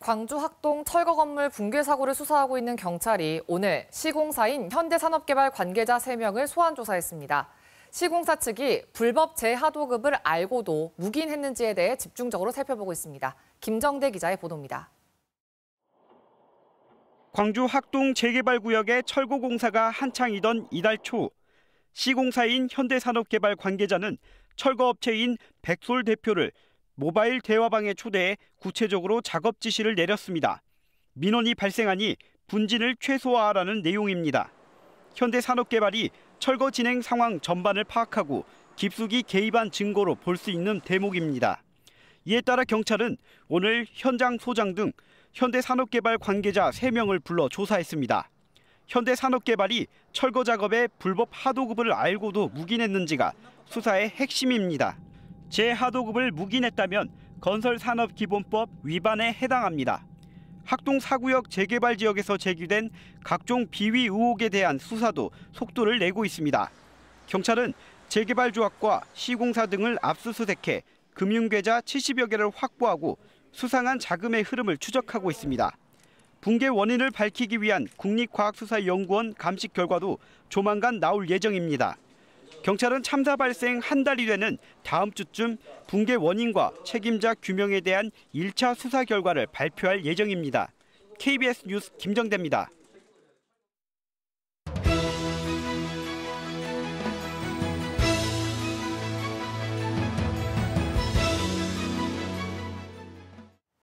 광주 학동 철거 건물 붕괴 사고를 수사하고 있는 경찰이 오늘 시공사인 현대산업개발 관계자 3명을 소환 조사했습니다. 시공사 측이 불법 재하도급을 알고도 묵인했는지에 대해 집중적으로 살펴보고 있습니다. 김정대 기자의 보도입니다. 광주 학동 재개발 구역의 철거 공사가 한창이던 이달 초 시공사인 현대산업개발 관계자는 철거 업체인 백솔 대표를 모바일 대화방에 초대해 구체적으로 작업 지시를 내렸습니다. 민원이 발생하니 분진을 최소화하라는 내용입니다. 현대산업개발이 철거 진행 상황 전반을 파악하고 깊숙이 개입한 증거로 볼 수 있는 대목입니다. 이에 따라 경찰은 오늘 현장 소장 등 현대산업개발 관계자 3명을 불러 조사했습니다. 현대산업개발이 철거 작업에 불법 하도급을 알고도 묵인했는지가 수사의 핵심입니다. 재하도급을 묵인했다면 건설산업기본법 위반에 해당합니다. 학동 사구역 재개발 지역에서 제기된 각종 비위 의혹에 대한 수사도 속도를 내고 있습니다. 경찰은 재개발 조합과 시공사 등을 압수수색해 금융계좌 70여 개를 확보하고 수상한 자금의 흐름을 추적하고 있습니다. 붕괴 원인을 밝히기 위한 국립과학수사연구원 감식 결과도 조만간 나올 예정입니다. 경찰은 참사 발생 한 달이 되는 다음 주쯤 붕괴 원인과 책임자 규명에 대한 1차 수사 결과를 발표할 예정입니다. KBS 뉴스 김정대입니다.